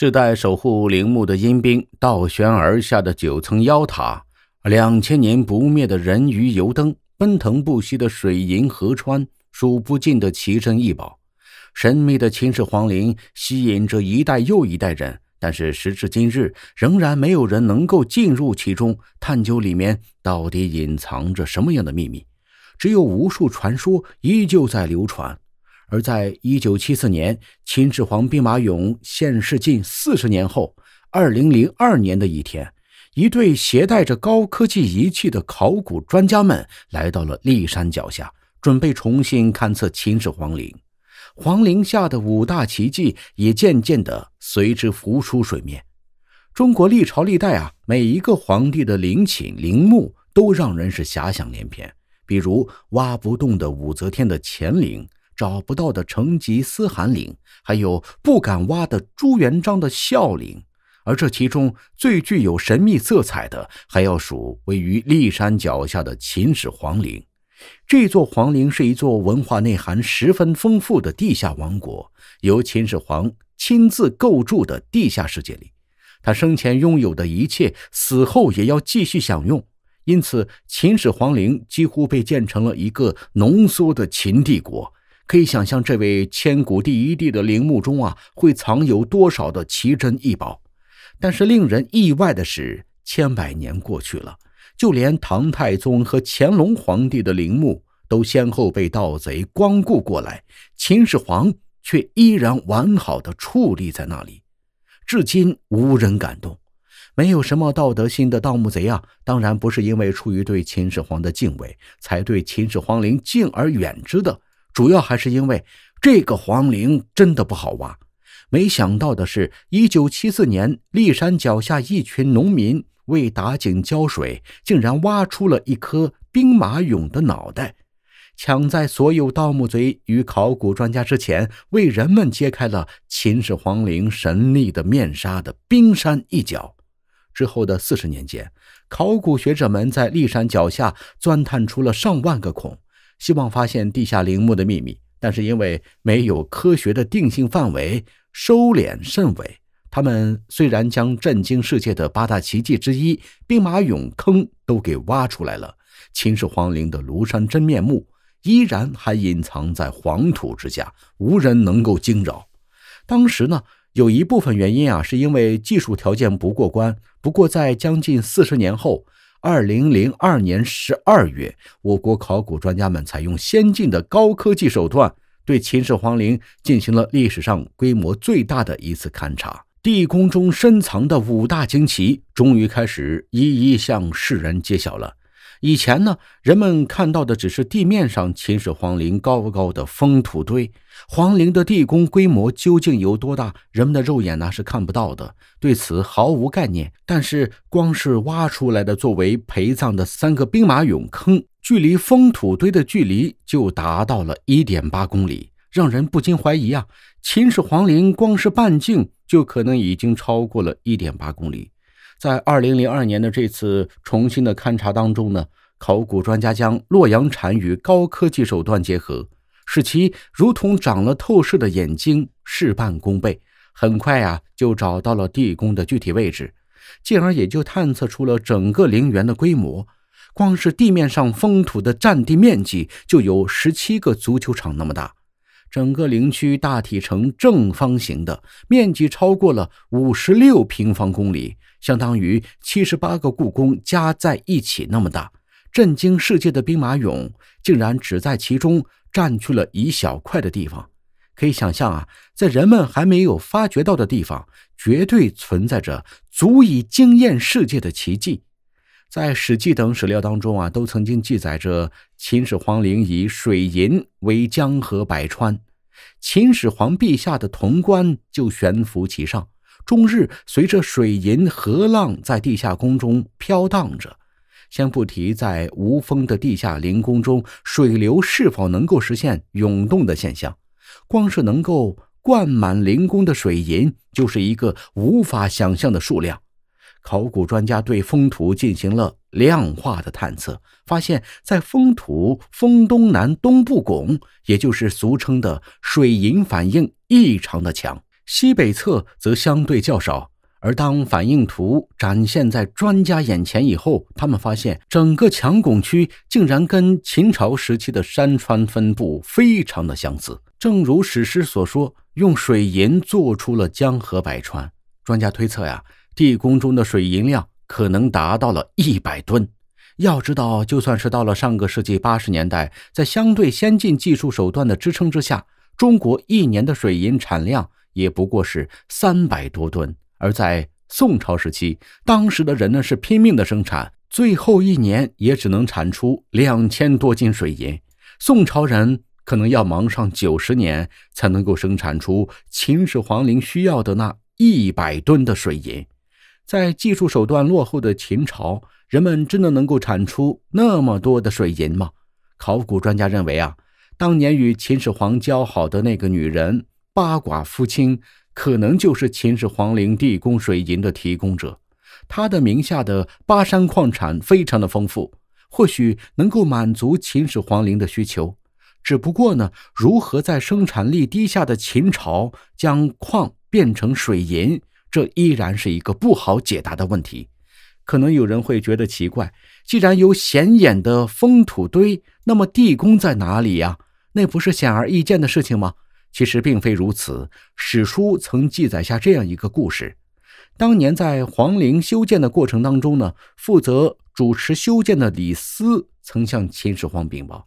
世代守护陵墓的阴兵，倒悬而下的九层妖塔，两千年不灭的人鱼油灯，奔腾不息的水银河川，数不尽的奇珍异宝，神秘的秦始皇陵吸引着一代又一代人，但是时至今日，仍然没有人能够进入其中，探究里面到底隐藏着什么样的秘密，只有无数传说依旧在流传。而在一九七四年，秦始皇兵马俑现世近四十年后，二零零二年的一天，一对携带着高科技仪器的考古专家们来到了骊山脚下，准备重新勘测秦始皇陵。皇陵下的五大奇迹也渐渐地随之浮出水面。中国历朝历代啊，每一个皇帝的陵寝、陵墓都让人是遐想连篇，比如挖不动的武则天的乾陵。找不到的成吉思汗陵，还有不敢挖的朱元璋的孝陵，而这其中最具有神秘色彩的，还要数位于骊山脚下的秦始皇陵。这座皇陵是一座文化内涵十分丰富的地下王国，由秦始皇亲自构筑的地下世界里，他生前拥有的一切，死后也要继续享用。因此，秦始皇陵几乎被建成了一个浓缩的秦帝国。可以想象，这位千古第一帝的陵墓中啊，会藏有多少的奇珍异宝。但是令人意外的是，千百年过去了，就连唐太宗和乾隆皇帝的陵墓都先后被盗贼光顾过来，秦始皇却依然完好的矗立在那里，至今无人敢动。没有什么道德心的盗墓贼啊，当然不是因为出于对秦始皇的敬畏，才对秦始皇陵敬而远之的。主要还是因为这个皇陵真的不好挖。没想到的是，一九七四年，骊山脚下一群农民为打井浇水，竟然挖出了一颗兵马俑的脑袋，抢在所有盗墓贼与考古专家之前，为人们揭开了秦始皇陵神秘的面纱的冰山一角。之后的四十年间，考古学者们在骊山脚下钻探出了上万个孔。希望发现地下陵墓的秘密，但是因为没有科学的定性范围，收敛甚微。他们虽然将震惊世界的八大奇迹之一——兵马俑坑都给挖出来了，秦始皇陵的庐山真面目依然还隐藏在黄土之下，无人能够惊扰。当时呢，有一部分原因啊，是因为技术条件不过关。不过在将近四十年后。二零零二年十二月，我国考古专家们采用先进的高科技手段，对秦始皇陵进行了历史上规模最大的一次勘察。地宫中深藏的五大惊奇，终于开始一一向世人揭晓了。以前呢，人们看到的只是地面上秦始皇陵高高的封土堆。皇陵的地宫规模究竟有多大？人们的肉眼呢是看不到的，对此毫无概念。但是，光是挖出来的作为陪葬的三个兵马俑坑，距离封土堆的距离就达到了一点八公里，让人不禁怀疑啊，秦始皇陵光是半径就可能已经超过了一点八公里。在二零零二年的这次重新的勘察当中呢，考古专家将洛阳铲与高科技手段结合。使其如同长了透视的眼睛，事半功倍。很快啊，就找到了地宫的具体位置，进而也就探测出了整个陵园的规模。光是地面上封土的占地面积就有十七个足球场那么大。整个陵区大体呈正方形的，面积超过了五十六平方公里，相当于七十八个故宫加在一起那么大。震惊世界的兵马俑，竟然只在其中占据了一小块的地方。可以想象啊，在人们还没有发掘到的地方，绝对存在着足以惊艳世界的奇迹。在《史记》等史料当中啊，都曾经记载着秦始皇陵以水银为江河百川，秦始皇陛下的潼关就悬浮其上，终日随着水银河浪在地下宫中飘荡着。先不提在无风的地下灵宫中，水流是否能够实现涌动的现象，光是能够灌满灵宫的水银就是一个无法想象的数量。考古专家对封土进行了量化的探测，发现，在封土封东南东部拱，也就是俗称的水银反应异常的强，西北侧则相对较少。而当反应图展现在专家眼前以后，他们发现整个强拱区竟然跟秦朝时期的山川分布非常的相似，正如史诗所说，用水银做出了江河百川。专家推测呀，地宫中的水银量可能达到了一百吨。要知道，就算是到了上个世纪八十年代，在相对先进技术手段的支撑之下，中国一年的水银产量也不过是三百多吨。而在宋朝时期，当时的人呢是拼命的生产，最后一年也只能产出两千多斤水银。宋朝人可能要忙上九十年，才能够生产出秦始皇陵需要的那一百吨的水银。在技术手段落后的秦朝，人们真的能够产出那么多的水银吗？考古专家认为啊，当年与秦始皇交好的那个女人八寡夫卿可能就是秦始皇陵地宫水银的提供者，他的名下的巴山矿产非常的丰富，或许能够满足秦始皇陵的需求。只不过呢，如何在生产力低下的秦朝将矿变成水银，这依然是一个不好解答的问题。可能有人会觉得奇怪，既然有显眼的封土堆，那么地宫在哪里呀？那不是显而易见的事情吗？其实并非如此。史书曾记载下这样一个故事：当年在皇陵修建的过程当中呢，负责主持修建的李斯曾向秦始皇禀报，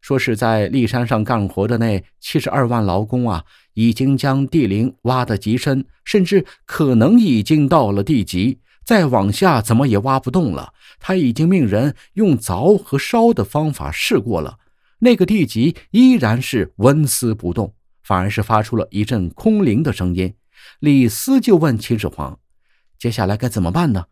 说是在骊山上干活的那七十二万劳工啊，已经将地陵挖得极深，甚至可能已经到了地极，再往下怎么也挖不动了。他已经命人用凿和烧的方法试过了，那个地级依然是纹丝不动。反而是发出了一阵空灵的声音，李斯就问秦始皇：“接下来该怎么办呢？”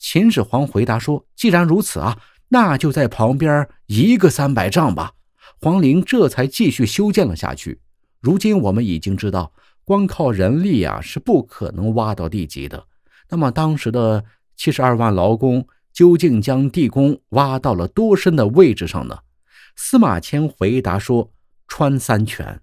秦始皇回答说：“既然如此啊，那就在旁边一个三百丈吧。”黄陵这才继续修建了下去。如今我们已经知道，光靠人力啊是不可能挖到地级的。那么当时的七十二万劳工究竟将地宫挖到了多深的位置上呢？司马迁回答说：“穿三泉。”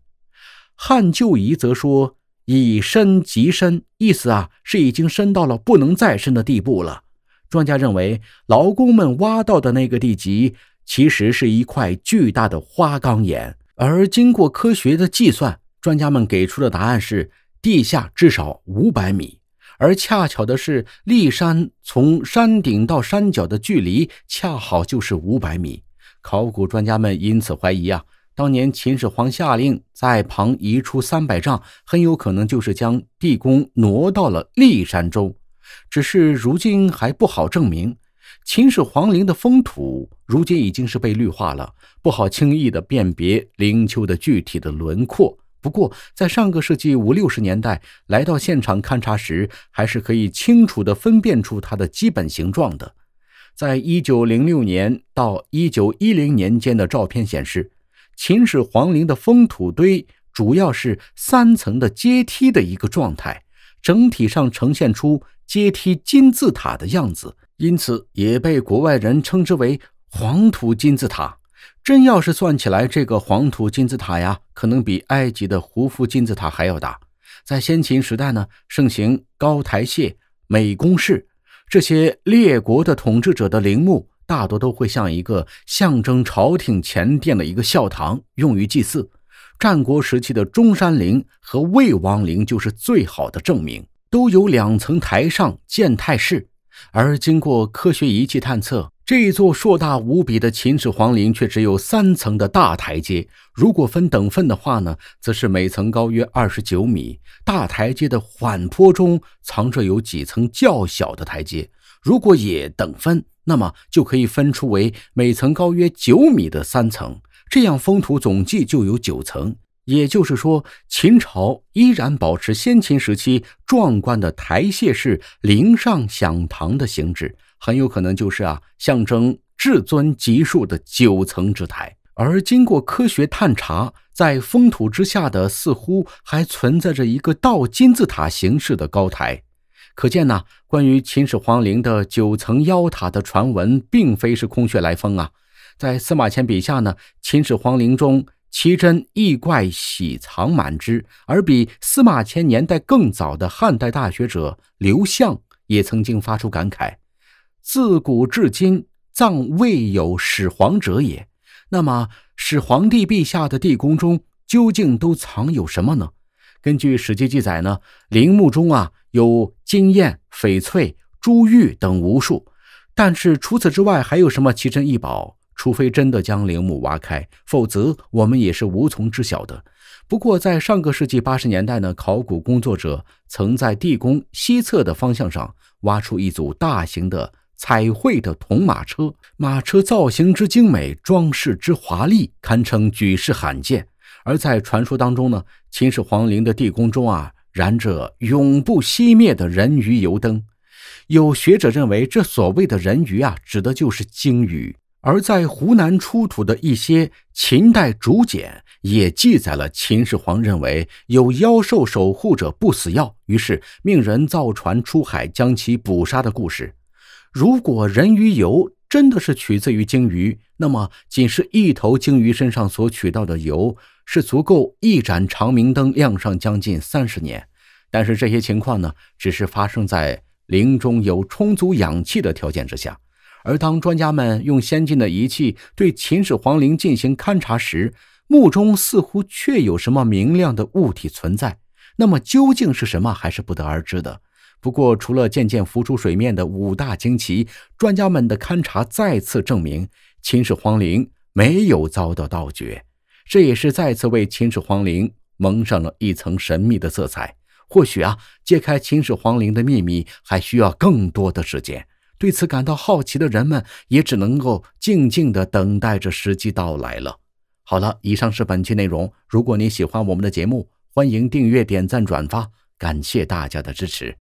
汉旧仪则说：“以深及深，意思啊是已经深到了不能再深的地步了。”专家认为，劳工们挖到的那个地级，其实是一块巨大的花岗岩。而经过科学的计算，专家们给出的答案是地下至少五百米。而恰巧的是，骊山从山顶到山脚的距离恰好就是五百米。考古专家们因此怀疑啊，当年秦始皇下令。在旁移出三百丈，很有可能就是将地宫挪到了骊山中，只是如今还不好证明。秦始皇陵的封土如今已经是被绿化了，不好轻易的辨别陵丘的具体的轮廓。不过，在上个世纪五六十年代来到现场勘察时，还是可以清楚的分辨出它的基本形状的。在一九零六年到一九一零年间的照片显示。秦始皇陵的封土堆主要是三层的阶梯的一个状态，整体上呈现出阶梯金字塔的样子，因此也被国外人称之为“黄土金字塔”。真要是算起来，这个黄土金字塔呀，可能比埃及的胡夫金字塔还要大。在先秦时代呢，盛行高台榭、美宫室，这些列国的统治者的陵墓。大多都会像一个象征朝廷前殿的一个孝堂，用于祭祀。战国时期的中山陵和魏王陵就是最好的证明，都有两层台上建太室。而经过科学仪器探测，这座硕大无比的秦始皇陵却只有三层的大台阶。如果分等份的话呢，则是每层高约二十九米。大台阶的缓坡中藏着有几层较小的台阶。如果也等分，那么就可以分出为每层高约九米的三层，这样封土总计就有九层。也就是说，秦朝依然保持先秦时期壮观的台榭式陵上享堂的形制，很有可能就是啊，象征至尊级数的九层之台。而经过科学探查，在封土之下的似乎还存在着一个倒金字塔形式的高台。可见呢，关于秦始皇陵的九层妖塔的传闻，并非是空穴来风啊。在司马迁笔下呢，秦始皇陵中奇珍异怪喜藏满之，而比司马迁年代更早的汉代大学者刘向也曾经发出感慨：“自古至今，葬未有始皇者也。”那么，始皇帝陛下的地宫中究竟都藏有什么呢？根据《史记》记载呢，陵墓中啊有金、燕、翡翠、珠玉等无数。但是除此之外还有什么奇珍异宝？除非真的将陵墓挖开，否则我们也是无从知晓的。不过在上个世纪八十年代呢，考古工作者曾在地宫西侧的方向上挖出一组大型的彩绘的铜马车，马车造型之精美，装饰之华丽，堪称举世罕见。而在传说当中呢，秦始皇陵的地宫中啊，燃着永不熄灭的人鱼油灯。有学者认为，这所谓的人鱼啊，指的就是鲸鱼。而在湖南出土的一些秦代竹简，也记载了秦始皇认为有妖兽守护者不死药，于是命人造船出海将其捕杀的故事。如果人鱼油，真的是取自于鲸鱼，那么仅是一头鲸鱼身上所取到的油，是足够一盏长明灯亮上将近三十年。但是这些情况呢，只是发生在陵中有充足氧气的条件之下。而当专家们用先进的仪器对秦始皇陵进行勘察时，墓中似乎确有什么明亮的物体存在。那么究竟是什么，还是不得而知的。不过，除了渐渐浮出水面的五大惊奇，专家们的勘察再次证明，秦始皇陵没有遭到盗掘，这也是再次为秦始皇陵蒙上了一层神秘的色彩。或许啊，揭开秦始皇陵的秘密还需要更多的时间。对此感到好奇的人们，也只能够静静地等待着时机到来了。好了，以上是本期内容。如果你喜欢我们的节目，欢迎订阅、点赞、转发，感谢大家的支持。